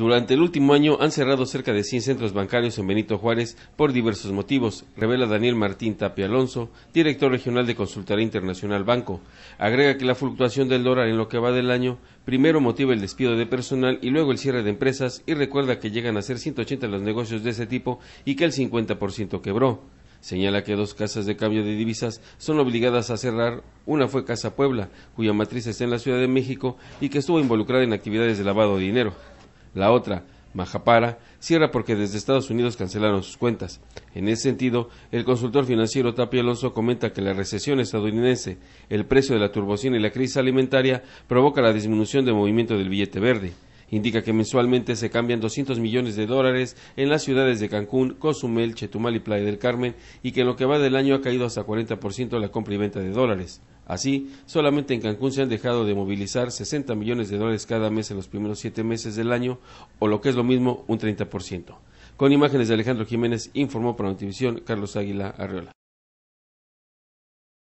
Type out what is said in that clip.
Durante el último año han cerrado cerca de 100 centros bancarios en Benito Juárez por diversos motivos, revela Daniel Martín Tapia Alonso, director regional de Consultoría Internacional Banco. Agrega que la fluctuación del dólar en lo que va del año primero motiva el despido de personal y luego el cierre de empresas y recuerda que llegan a ser 180 los negocios de ese tipo y que el 50% quebró. Señala que dos casas de cambio de divisas son obligadas a cerrar. Una fue Casa Puebla, cuya matriz está en la Ciudad de México y que estuvo involucrada en actividades de lavado de dinero. La otra, Majapara, cierra porque desde Estados Unidos cancelaron sus cuentas. En ese sentido, el consultor financiero Tapia Alonso comenta que la recesión estadounidense, el precio de la turbocina y la crisis alimentaria provoca la disminución del movimiento del billete verde. Indica que mensualmente se cambian 200 millones de dólares en las ciudades de Cancún, Cozumel, Chetumal y Playa del Carmen y que en lo que va del año ha caído hasta 40% la compra y venta de dólares. Así, solamente en Cancún se han dejado de movilizar 60 millones de dólares cada mes en los primeros siete meses del año, o lo que es lo mismo, un 30%. Con imágenes de Alejandro Jiménez, informó para Notivisión Carlos Águila Arreola.